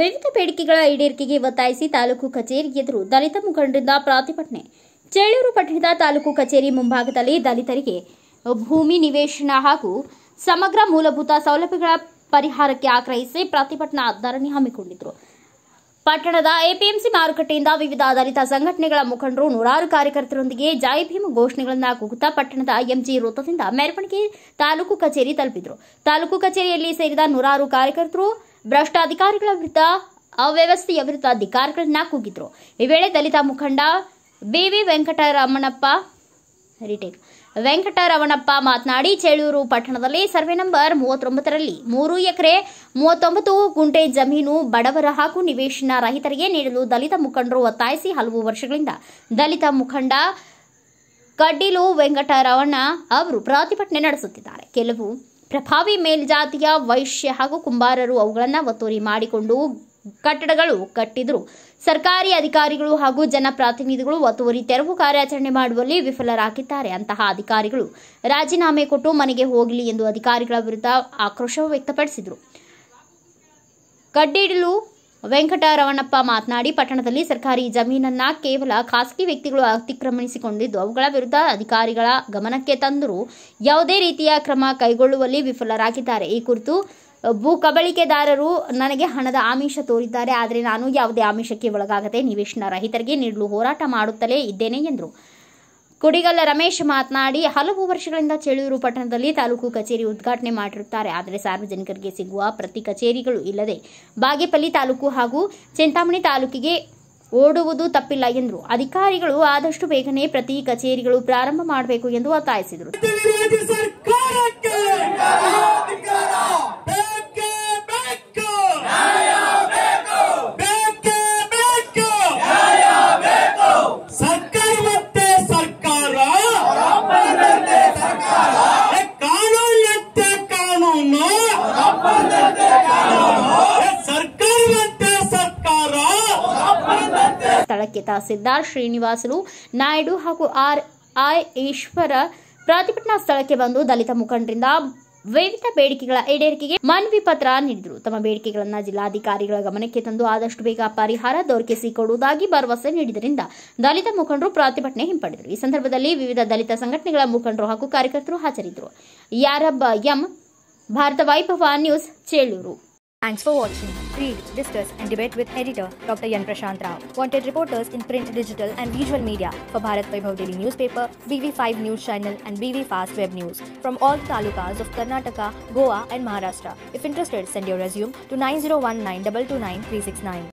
ವಿವಿಧ ಬೇಡಿಕೆಗಳ ಈಡೇರಿಕೆಗೆ ಒತ್ತಾಯಿಸಿ ತಾಲೂಕು ಕಚೇರಿ ಎದುರು ದಲಿತ ಮುಖಂಡರಿಂದ ಪ್ರತಿಭಟನೆ ಚೇಳೂರು ಪಟ್ಟಣದ ತಾಲೂಕು ಕಚೇರಿ ಮುಂಭಾಗದಲ್ಲಿ ದಲಿತರಿಗೆ ಭೂಮಿ ನಿವೇಶನ ಹಾಗೂ ಸಮಗ್ರ ಮೂಲಭೂತ ಸೌಲಭ್ಯಗಳ ಪರಿಹಾರಕ್ಕೆ ಆಗ್ರಹಿಸಿ ಪ್ರತಿಭಟನಾ ಧರಣಿ ಹಮ್ಮಿಕೊಂಡಿದ್ದರು ಪಟ್ಟಣದ ಎಪಿಎಂಸಿ ಮಾರುಕಟ್ಟೆಯಿಂದ ವಿವಿಧ ದಲಿತ ಸಂಘಟನೆಗಳ ಮುಖಂಡರು ನೂರಾರು ಕಾರ್ಯಕರ್ತರೊಂದಿಗೆ ಜೈ ಭೀಮ ಘೋಷಣೆಗಳನ್ನು ಕೂಗುತ್ತಾ ಪಟ್ಟಣದ ಎಂಜಿ ವೃತ್ತದಿಂದ ಮೆರವಣಿಗೆ ತಾಲೂಕು ಕಚೇರಿ ತಲುಪಿದ್ರು ತಾಲೂಕು ಕಚೇರಿಯಲ್ಲಿ ಸೇರಿದ ನೂರಾರು ಕಾರ್ಯಕರ್ತರು ಭ್ರಷ್ಟಾಧಿಕಾರಿಗಳ ವಿರುದ್ಧ ಅವ್ಯವಸ್ಥೆಯ ವಿರುದ್ಧ ಅಧಿಕಾರಿಗಳನ್ನ ಕೂಗಿದ್ರು ಈ ವೇಳೆ ದಲಿತ ಮುಖಂಡ B V V Venkataramanappa retake Venkataramanappa ಮಾತನಾಡಿ ಚೇಳೂರು ಪಟ್ಟಣದಲ್ಲಿ ಸರ್ವೆ ನಂಬರ್ ಮೂವತ್ತೊಂಬತ್ತರಲ್ಲಿ ಮೂರು ಎಕರೆ ಮೂವತ್ತೊಂಬತ್ತು ಗುಂಟೆ ಜಮೀನು ಬಡವರ ಹಾಗೂ ನಿವೇಶನ ರಹಿತರಿಗೆ ನೀಡಲು ದಲಿತ ಮುಖಂಡರು ಒತ್ತಾಯಿಸಿ ಹಲವು ವರ್ಷಗಳಿಂದ ದಲಿತ ಮುಖಂಡ ಕಡ್ಡಿಲು ವೆಂಕಟರಮಣ ಅವರು ಪ್ರತಿಭಟನೆ ನಡೆಸುತ್ತಿದ್ದಾರೆ ಕೆಲವು ಪ್ರಭಾವಿ ಮೇಲ್ಜಾತಿಯ ವೈಶ್ಯ ಹಾಗೂ ಕುಂಬಾರರು ಅವುಗಳನ್ನು ಒತ್ತುವರಿ ಮಾಡಿಕೊಂಡು ಕಟ್ಟಡಗಳು ಕಟ್ಟಿದ್ರು ಸರ್ಕಾರಿ ಅಧಿಕಾರಿಗಳು ಹಾಗೂ ಜನಪ್ರತಿನಿಧಿಗಳು ಒತ್ತುವರಿ ತೆರವು ಕಾರ್ಯಾಚರಣೆ ಮಾಡುವಲ್ಲಿ ವಿಫಲರಾಗಿದ್ದಾರೆ ಅಂತಹ ಅಧಿಕಾರಿಗಳು ರಾಜೀನಾಮೆ ಕೊಟ್ಟು ಮನೆಗೆ ಹೋಗಲಿ ಎಂದು ಅಧಿಕಾರಿಗಳ ವಿರುದ್ಧ ಆಕ್ರೋಶ ವ್ಯಕ್ತಪಡಿಸಿದರು ಕಡ್ಡಿಡಲು ವೆಂಕಟರವಣಪ್ಪ ಮಾತನಾಡಿ ಪಟ್ಟಣದಲ್ಲಿ ಸರ್ಕಾರಿ ಜಮೀನನ್ನ ಕೇವಲ ಖಾಸಗಿ ವ್ಯಕ್ತಿಗಳು ಅತಿಕ್ರಮಣಿಸಿಕೊಂಡಿದ್ದು ಅವುಗಳ ವಿರುದ್ಧ ಅಧಿಕಾರಿಗಳ ಗಮನಕ್ಕೆ ತಂದರೂ ಯಾವುದೇ ರೀತಿಯ ಕ್ರಮ ಕೈಗೊಳ್ಳುವಲ್ಲಿ ವಿಫಲರಾಗಿದ್ದಾರೆ ಈ ಕುರಿತು ಭೂ ಕಬಳಿಕೆದಾರರು ನನಗೆ ಹಣದ ಆಮಿಷ ತೋರಿದ್ದಾರೆ ಆದರೆ ನಾನು ಯಾವುದೇ ಆಮಿಷಕ್ಕೆ ಒಳಗಾಗದೆ ನಿವೇಶನ ರಹಿತರಿಗೆ ನೀಡಲು ಹೋರಾಟ ಮಾಡುತ್ತಲೇ ಇದ್ದೇನೆ ಎಂದರು ಕುಡಿಗಲ್ಲ ರಮೇಶ್ ಮಾತನಾಡಿ ಹಲವು ವರ್ಷಗಳಿಂದ ಚಳೂರು ಪಟ್ಟಣದಲ್ಲಿ ತಾಲೂಕು ಕಚೇರಿ ಉದ್ಘಾಟನೆ ಮಾಡಿರುತ್ತಾರೆ ಆದರೆ ಸಾರ್ವಜನಿಕರಿಗೆ ಸಿಗುವ ಪ್ರತಿ ಕಚೇರಿಗಳು ಇಲ್ಲದೆ ಬಾಗೇಪಲ್ಲಿ ತಾಲೂಕು ಹಾಗೂ ಚಿಂತಾಮಣಿ ತಾಲೂಕಿಗೆ ಓಡುವುದು ತಪ್ಪಿಲ್ಲ ಎಂದರು ಅಧಿಕಾರಿಗಳು ಆದಷ್ಟು ಬೇಗನೆ ಪ್ರತಿ ಕಚೇರಿಗಳು ಪ್ರಾರಂಭ ಮಾಡಬೇಕು ಎಂದು ಒತ್ತಾಯಿಸಿದರು ಅದಕ್ಕೆ ತಹಸೀಲ್ದಾರ್ ಶ್ರೀನಿವಾಸಲು ನಾಯ್ಡು ಹಾಗೂ ಆರ್ ಐ ಈಶ್ವರ ಪ್ರತಿಭಟನಾ ಸ್ಥಳಕ್ಕೆ ಬಂದು ದಲಿತ ಮುಖಂಡರಿಂದ ವಿವಿಧ ಬೇಡಿಕೆಗಳ ಈಡೇರಿಕೆಗೆ ಮನವಿ ಪತ್ರ ನೀಡಿದರು ತಮ್ಮ ಬೇಡಿಕೆಗಳನ್ನು ಜಿಲ್ಲಾಧಿಕಾರಿಗಳ ಗಮನಕ್ಕೆ ತಂದು ಆದಷ್ಟು ಬೇಗ ಪರಿಹಾರ ದೊರಕಿಸಿಕೊಡುವುದಾಗಿ ಭರವಸೆ ನೀಡಿದ್ದರಿಂದ ದಲಿತ ಮುಖಂಡರು ಪ್ರತಿಭಟನೆ ಹಿಂಪಡೆದರು ಈ ಸಂದರ್ಭದಲ್ಲಿ ವಿವಿಧ ದಲಿತ ಸಂಘಟನೆಗಳ ಮುಖಂಡರು ಹಾಗೂ ಕಾರ್ಯಕರ್ತರು ಹಾಜರಿದ್ದರು ಯಾರಬ್ಬ M Bharata Vaibhava news Chelur Thanks for watching. Read, discuss and debate with editor Dr. Yan Prashant Rao. Wanted reporters in print, digital and visual media for Bharat Vaibhav Daily Newspaper, BV5 News Channel and BV Fast Web News from all the talukas of Karnataka, Goa and Maharashtra. If interested, send your resume to 9019229369369.